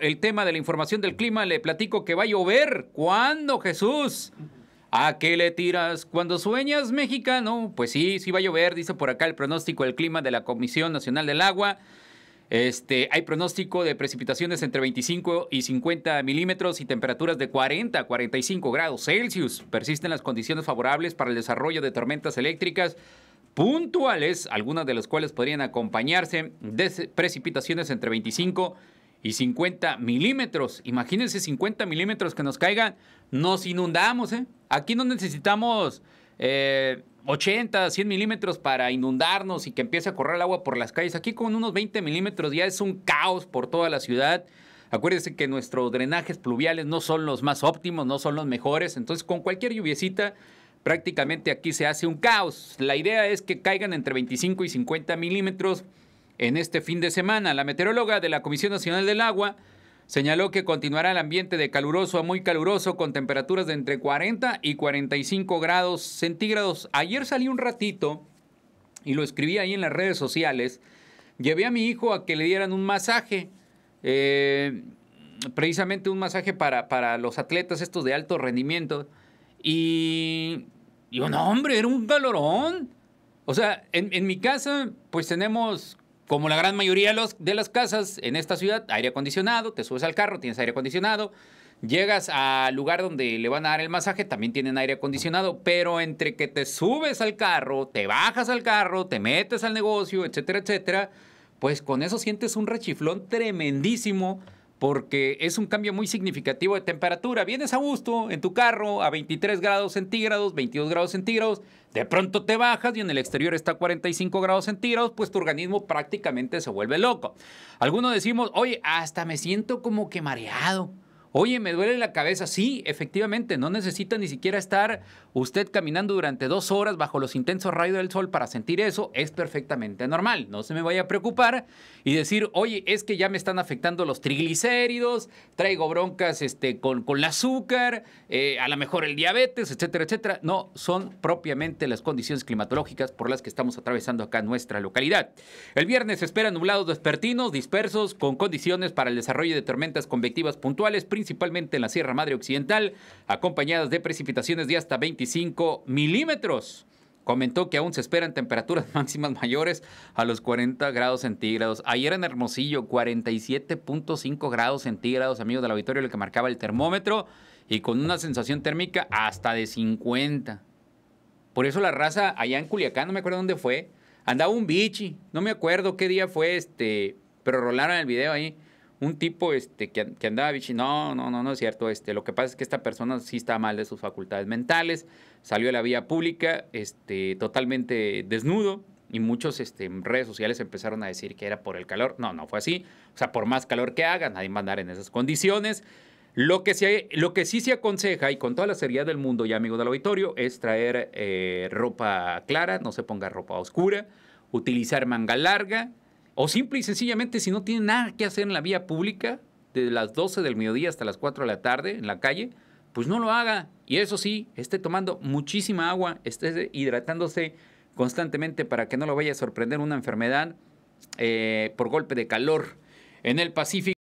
el tema de la información del clima, le platico que va a llover. ¿Cuándo, Jesús? ¿A qué le tiras? ¿Cuando sueñas, mexicano? Pues sí, sí va a llover, dice por acá el pronóstico del clima de la Comisión Nacional del Agua. Este, hay pronóstico de precipitaciones entre 25 y 50 milímetros y temperaturas de 40 a 45 grados Celsius. Persisten las condiciones favorables para el desarrollo de tormentas eléctricas puntuales, algunas de las cuales podrían acompañarse de precipitaciones entre 25 y y 50 milímetros. Imagínense 50 milímetros que nos caigan, nos inundamos. ¿eh? Aquí no necesitamos 80, eh, 100 milímetros para inundarnos y que empiece a correr el agua por las calles. Aquí con unos 20 milímetros ya es un caos por toda la ciudad. Acuérdense que nuestros drenajes pluviales no son los más óptimos, no son los mejores. Entonces, con cualquier lluviecita, prácticamente aquí se hace un caos. La idea es que caigan entre 25 y 50 milímetros en este fin de semana. La meteoróloga de la Comisión Nacional del Agua señaló que continuará el ambiente de caluroso a muy caluroso con temperaturas de entre 40 y 45 grados centígrados. Ayer salí un ratito y lo escribí ahí en las redes sociales. Llevé a mi hijo a que le dieran un masaje, eh, precisamente un masaje para, los atletas estos de alto rendimiento. Y yo, no, hombre, era un calorón. O sea, en mi casa pues tenemos como la gran mayoría de, las casas en esta ciudad, aire acondicionado, te subes al carro, tienes aire acondicionado, llegas al lugar donde le van a dar el masaje, también tienen aire acondicionado, pero entre que te subes al carro, te bajas al carro, te metes al negocio, etcétera, etcétera, pues con eso sientes un rechiflón tremendísimo porque es un cambio muy significativo de temperatura. Vienes a gusto en tu carro a 23 grados centígrados, 22 grados centígrados, de pronto te bajas y en el exterior está a 45 grados centígrados, pues tu organismo prácticamente se vuelve loco. Algunos decimos, oye, hasta me siento como que mareado. Oye, me duele la cabeza. Sí, efectivamente, no necesita ni siquiera estar usted caminando durante dos horas bajo los intensos rayos del sol para sentir eso. Es perfectamente normal. No se me vaya a preocupar y decir, oye, es que ya me están afectando los triglicéridos, traigo broncas este, con, con el azúcar, eh, a lo mejor el diabetes, etcétera, etcétera. No, son propiamente las condiciones climatológicas por las que estamos atravesando acá nuestra localidad. El viernes se esperan nublados despertinos dispersos con condiciones para el desarrollo de tormentas convectivas puntuales, principalmente en la Sierra Madre Occidental, acompañadas de precipitaciones de hasta 25 milímetros. Comentó que aún se esperan temperaturas máximas mayores a los 40 grados centígrados. Ayer en Hermosillo, 47.5 grados centígrados, amigos del auditorio, el que marcaba el termómetro, y con una sensación térmica hasta de 50. Por eso la raza allá en Culiacán, no me acuerdo dónde fue, andaba un bichi, no me acuerdo qué día fue este, pero rolaron el video ahí un tipo este, que, andaba no, no, no, no es cierto, este, lo que pasa es que esta persona sí está mal de sus facultades mentales, salió a la vía pública este, totalmente desnudo y muchos este, en redes sociales empezaron a decir que era por el calor, no, no fue así, o sea, por más calor que haga, nadie va a andar en esas condiciones. Lo que, sí, lo que sí se aconseja, y con toda la seriedad del mundo, y amigo del auditorio, es traer eh, ropa clara, no se ponga ropa oscura, utilizar manga larga, o simple y sencillamente, si no tiene nada que hacer en la vía pública, desde las 12 del mediodía hasta las 4 de la tarde en la calle, pues no lo haga. Y eso sí, esté tomando muchísima agua, esté hidratándose constantemente para que no lo vaya a sorprender una enfermedad eh, por golpe de calor en el Pacífico.